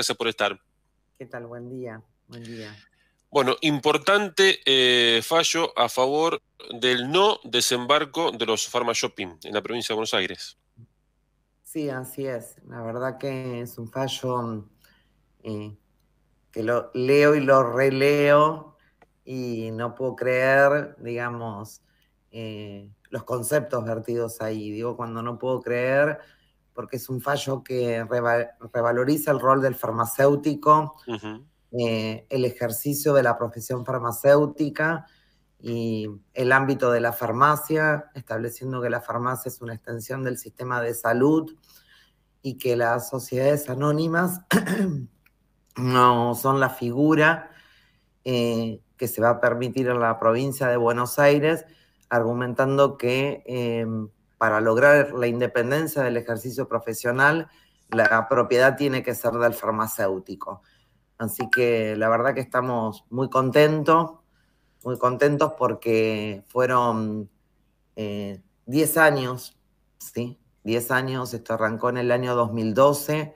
Gracias por estar. ¿Qué tal? Buen día. Buen día. Bueno, importante eh, fallo a favor del no desembarco de los Pharma Shopping en la provincia de Buenos Aires. Sí, así es. La verdad que es un fallo eh, que lo leo y lo releo y no puedo creer, digamos, eh, los conceptos vertidos ahí. Digo, cuando no puedo creer porque es un fallo que revaloriza el rol del farmacéutico, eh, el ejercicio de la profesión farmacéutica y el ámbito de la farmacia, estableciendo que la farmacia es una extensión del sistema de salud y que las sociedades anónimas no son la figura eh, que se va a permitir en la provincia de Buenos Aires, argumentando que... Eh, para lograr la independencia del ejercicio profesional, la propiedad tiene que ser del farmacéutico. Así que la verdad que estamos muy contentos, muy contentos porque fueron 10 eh, años, ¿sí? 10 años, esto arrancó en el año 2012,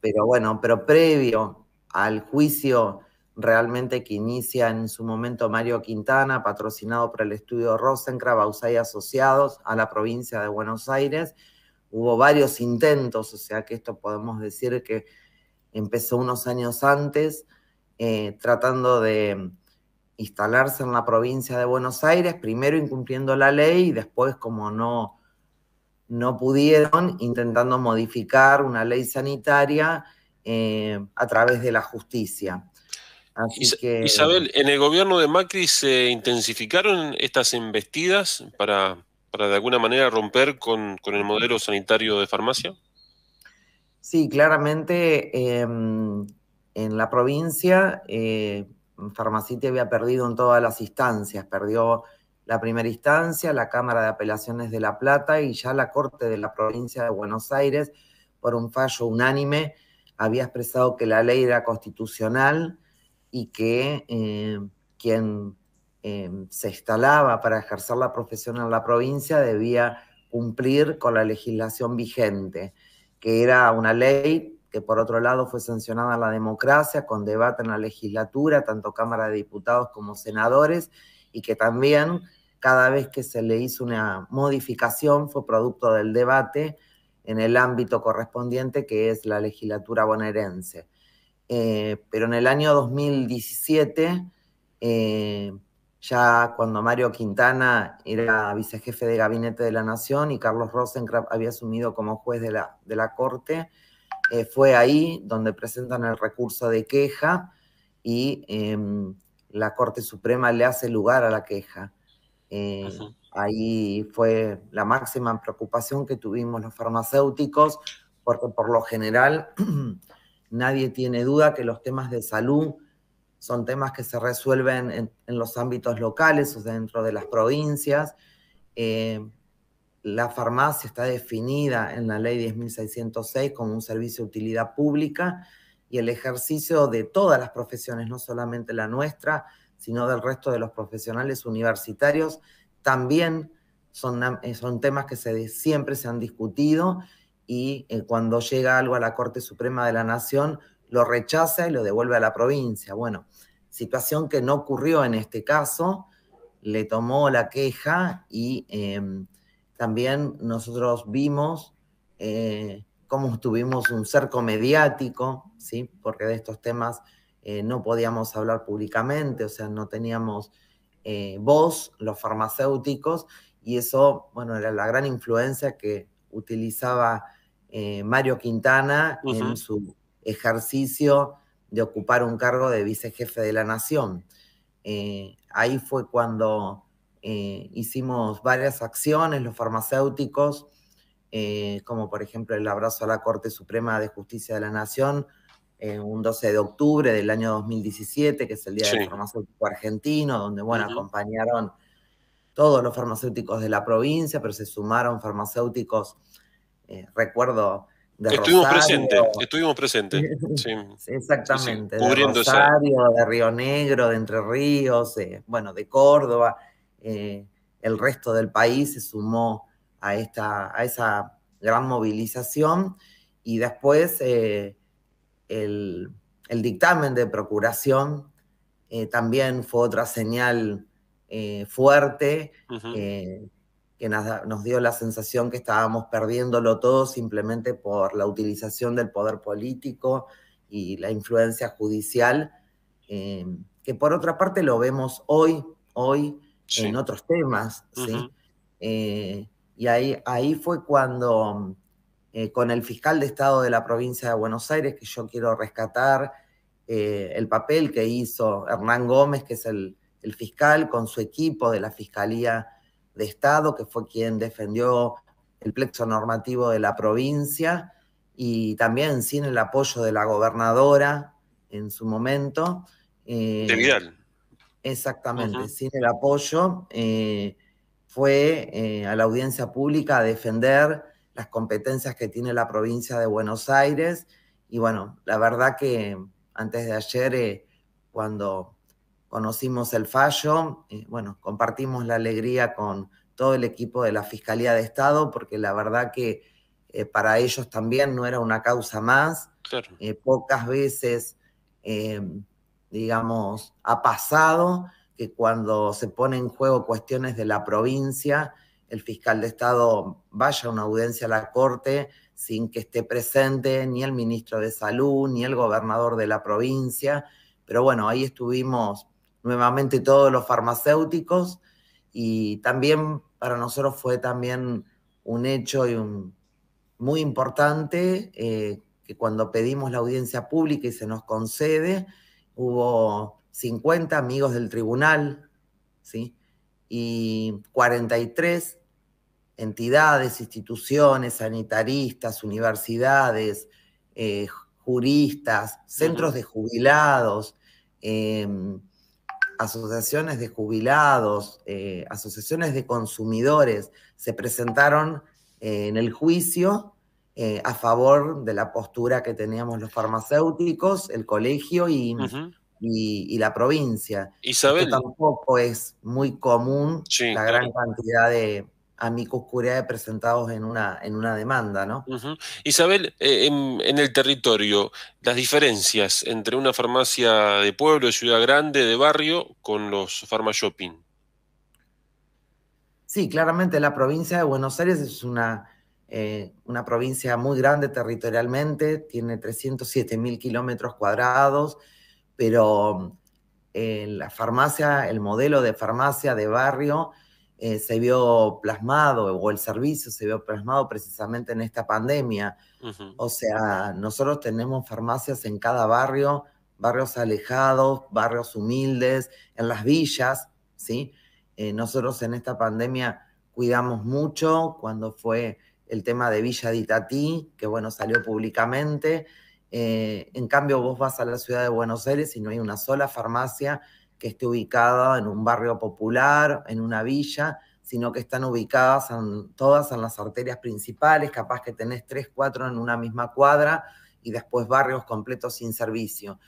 pero bueno, pero previo al juicio realmente que inicia en su momento Mario Quintana, patrocinado por el estudio Rosenkraus y Asociados, a la provincia de Buenos Aires. Hubo varios intentos, o sea que esto podemos decir que empezó unos años antes, eh, tratando de instalarse en la provincia de Buenos Aires, primero incumpliendo la ley y después, como no, no pudieron, intentando modificar una ley sanitaria eh, a través de la justicia. Isabel, en el gobierno de Macri se intensificaron estas embestidas para, de alguna manera romper con, el modelo sanitario de farmacia. Sí, claramente em, en la provincia eh, Farmacite había perdido en todas las instancias, perdió la primera instancia, la Cámara de Apelaciones de La Plata y ya la Corte de la provincia de Buenos Aires, por un fallo unánime, había expresado que la ley era constitucional y que eh, quien eh, se instalaba para ejercer la profesión en la provincia debía cumplir con la legislación vigente, que era una ley que por otro lado fue sancionada en la democracia, con debate en la legislatura, tanto Cámara de Diputados como senadores, y que también cada vez que se le hizo una modificación fue producto del debate en el ámbito correspondiente que es la legislatura bonaerense. Eh, pero en el año 2017, eh, ya cuando Mario Quintana era vicejefe de gabinete de la Nación y Carlos Rosenkrantz había asumido como juez de la, de la Corte, eh, fue ahí donde presentan el recurso de queja y em, la Corte Suprema le hace lugar a la queja. ahí fue la máxima preocupación que tuvimos los farmacéuticos, porque por lo general nadie tiene duda que los temas de salud son temas que se resuelven en, los ámbitos locales, o dentro de las provincias. Eh, la farmacia está definida en la ley 10.606 como un servicio de utilidad pública y el ejercicio de todas las profesiones, no solamente la nuestra, sino del resto de los profesionales universitarios, también son, eh, temas que siempre se han discutido y eh, cuando llega algo a la Corte Suprema de la Nación lo rechaza y lo devuelve a la provincia. Bueno, situación que no ocurrió en este caso, le tomó la queja y em, también nosotros vimos eh, cómo tuvimos un cerco mediático, ¿sí? porque de estos temas eh, no podíamos hablar públicamente, o sea, no teníamos voz los farmacéuticos y eso, bueno, era la gran influencia que utilizaba eh, Mario Quintana en su ejercicio de ocupar un cargo de vicejefe de la Nación. Eh, ahí fue cuando eh, hicimos varias acciones, los farmacéuticos, como por ejemplo el abrazo a la Corte Suprema de Justicia de la Nación, un 12 de octubre del año 2017, que es el Día del Farmacéutico Argentino, donde, bueno, acompañaron todos los farmacéuticos de la provincia, pero se sumaron farmacéuticos eh, recuerdo de estuvimos Rosario. Presente, estuvimos presentes, Exactamente, de Rosario, de Río Negro, de Entre Ríos, eh, bueno, de Córdoba. Eh, el resto del país se sumó a, esta, a esa gran movilización y después el, dictamen de procuración también fue otra señal fuerte que nos dio la sensación que estábamos perdiéndolo todo simplemente por la utilización del poder político y la influencia judicial, eh, que por otra parte lo vemos hoy, hoy en otros temas, eh, y ahí, ahí fue cuando, eh, con el fiscal de Estado de la provincia de Buenos Aires, que yo quiero rescatar el papel que hizo Hernán Gómez, que es el, el fiscal, con su equipo de la Fiscalía de Estado, que fue quien defendió el plexo normativo de la provincia y también sin el apoyo de la gobernadora en su momento. Eh, Exactamente, sin el apoyo eh, fue eh, a la audiencia pública a defender las competencias que tiene la provincia de Buenos Aires. Y bueno, la verdad que antes de ayer, eh, cuando conocimos el fallo, bueno, compartimos la alegría con todo el equipo de la Fiscalía de Estado, porque la verdad que eh, para ellos también no era una causa más. Eh, pocas veces, em, digamos, ha pasado que cuando se ponen en juego cuestiones de la provincia, el fiscal de Estado vaya a una audiencia a la Corte sin que esté presente ni el ministro de Salud, ni el gobernador de la provincia. Pero bueno, ahí estuvimos nuevamente todos los farmacéuticos y también para nosotros fue también un hecho y un, muy importante eh, que cuando pedimos la audiencia pública y se nos concede, hubo 50 amigos del tribunal, ¿sí? Y 43 entidades, instituciones, sanitaristas, universidades, eh, juristas, centros de jubilados, em, asociaciones de jubilados, eh, asociaciones de consumidores se presentaron eh, en el juicio eh, a favor de la postura que teníamos los farmacéuticos, el colegio y, la provincia. y, la provincia. tampoco es muy común la gran cantidad de, a curiae presentados en una, en una demanda, ¿no? Isabel, eh, en, el territorio, las diferencias entre una farmacia de pueblo, de ciudad grande, de barrio, con los farmashopping. Sí, claramente la provincia de Buenos Aires es una, eh, una provincia muy grande territorialmente, tiene 307 mil kilómetros cuadrados, pero eh, la farmacia, el modelo de farmacia de barrio, eh, se vio plasmado o el servicio se vio plasmado precisamente en esta pandemia. O sea, nosotros tenemos farmacias en cada barrio, barrios alejados, barrios humildes, en las villas, ¿sí? Eh, nosotros en esta pandemia cuidamos mucho cuando fue el tema de Villa de que bueno, salió públicamente. Eh, en cambio, vos vas a la ciudad de Buenos Aires y no hay una sola farmacia que esté ubicada en un barrio popular, en una villa, sino que están ubicadas todas en las arterias principales, capaz que tenés tres, cuatro en una misma cuadra y después barrios completos sin servicio.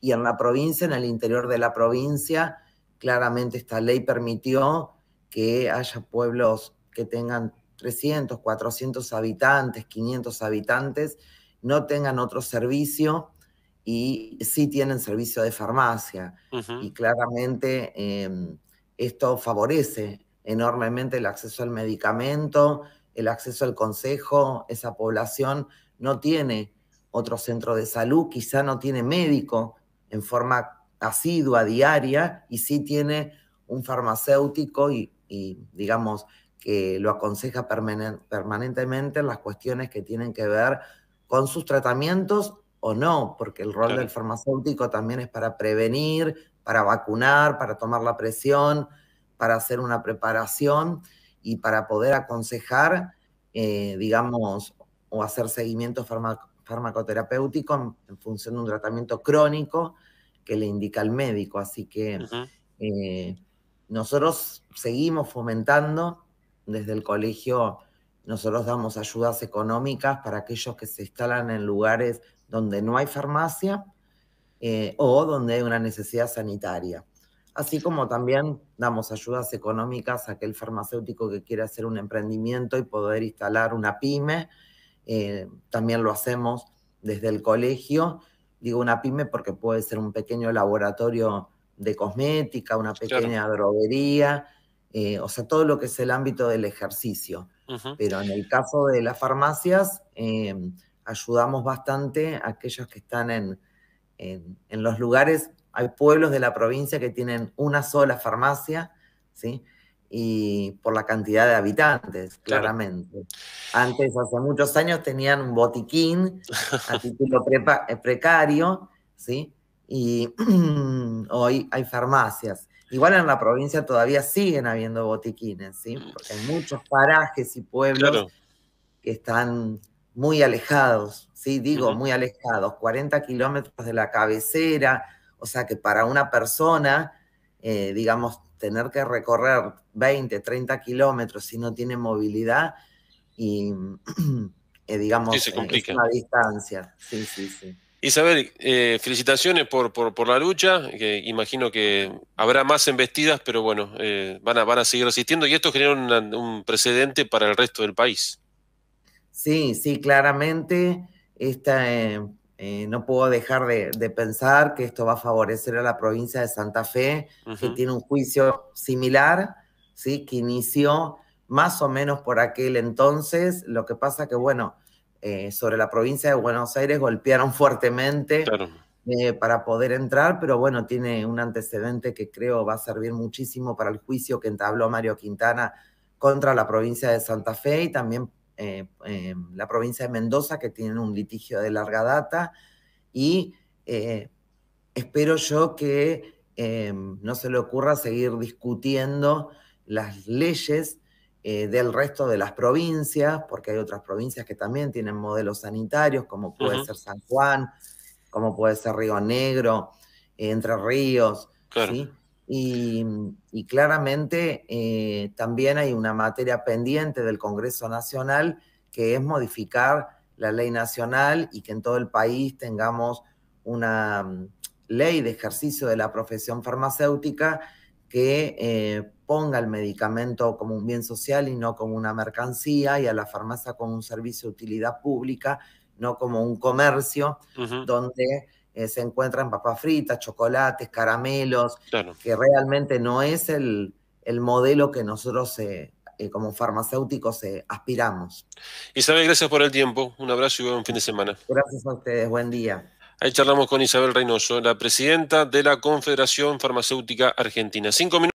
Y en la provincia, en el interior de la provincia, claramente esta ley permitió que haya pueblos que tengan 300, 400 habitantes, 500 habitantes, no tengan otro servicio y sí tienen servicio de farmacia. Y claramente em, esto favorece enormemente el acceso al medicamento, el acceso al consejo. Esa población no tiene otro centro de salud, quizá no tiene médico en forma asidua, diaria, y sí tiene un farmacéutico y, digamos, que lo aconseja permanentemente en las cuestiones que tienen que ver con sus tratamientos o no, porque el rol del farmacéutico también es para prevenir, para vacunar, para tomar la presión, para hacer una preparación y para poder aconsejar, eh, digamos, o hacer seguimiento farmacoterapéutico en, función de un tratamiento crónico que le indica el médico. Así que eh, nosotros seguimos fomentando desde el colegio nosotros damos ayudas económicas para aquellos que se instalan en lugares donde no hay farmacia eh, o donde hay una necesidad sanitaria. Así como también damos ayudas económicas a aquel farmacéutico que quiere hacer un emprendimiento y poder instalar una pyme. Eh, también lo hacemos desde el colegio. Digo una pyme porque puede ser un pequeño laboratorio de cosmética, una pequeña droguería, eh, o sea, todo lo que es el ámbito del ejercicio. Pero en el caso de las farmacias, eh, ayudamos bastante a aquellos que están en, los lugares, hay pueblos de la provincia que tienen una sola farmacia, ¿sí? Y por la cantidad de habitantes, claramente. Antes, hace muchos años, tenían un botiquín a título eh, precario, ¿sí? Y hoy hay farmacias. Igual en la provincia todavía siguen habiendo botiquines, ¿sí? Porque hay muchos parajes y pueblos que están muy alejados, ¿sí? Digo, muy alejados, 40 kilómetros de la cabecera, o sea que para una persona, eh, digamos, tener que recorrer 20, 30 kilómetros si no tiene movilidad y, eh, digamos, eh, es una distancia. Sí, sí, sí. Isabel, eh, felicitaciones por, por, la lucha, imagino que habrá más embestidas, pero bueno, eh, van, a, van a seguir resistiendo y esto genera un precedente para el resto del país. Sí, sí, claramente. Esta, eh, no puedo dejar de, pensar que esto va a favorecer a la provincia de Santa Fe, que tiene un juicio similar, ¿sí? que inició más o menos por aquel entonces. Lo que pasa que, bueno, eh, sobre la provincia de Buenos Aires golpearon fuertemente eh, para poder entrar, pero bueno, tiene un antecedente que creo va a servir muchísimo para el juicio que entabló Mario Quintana contra la provincia de Santa Fe y también eh, la provincia de Mendoza, que tienen un litigio de larga data. Y espero yo que no se le ocurra seguir discutiendo las leyes eh, del resto de las provincias, porque hay otras provincias que también tienen modelos sanitarios, como puede ser San Juan, como puede ser Río Negro, eh, Entre Ríos, Y, claramente eh, también hay una materia pendiente del Congreso Nacional que es modificar la ley nacional y que en todo el país tengamos una mm, ley de ejercicio de la profesión farmacéutica que ponga el medicamento como un bien social y no como una mercancía y a la farmacia como un servicio de utilidad pública, no como un comercio donde eh, se encuentran papas fritas, chocolates, caramelos, que realmente no es el, modelo que nosotros eh, eh, como farmacéuticos aspiramos. Isabel, gracias por el tiempo, un abrazo y buen fin de semana. Gracias a ustedes, buen día. Ahí charlamos con Isabel Reynoso, la presidenta de la Confederación Farmacéutica Argentina. Cinco minutos.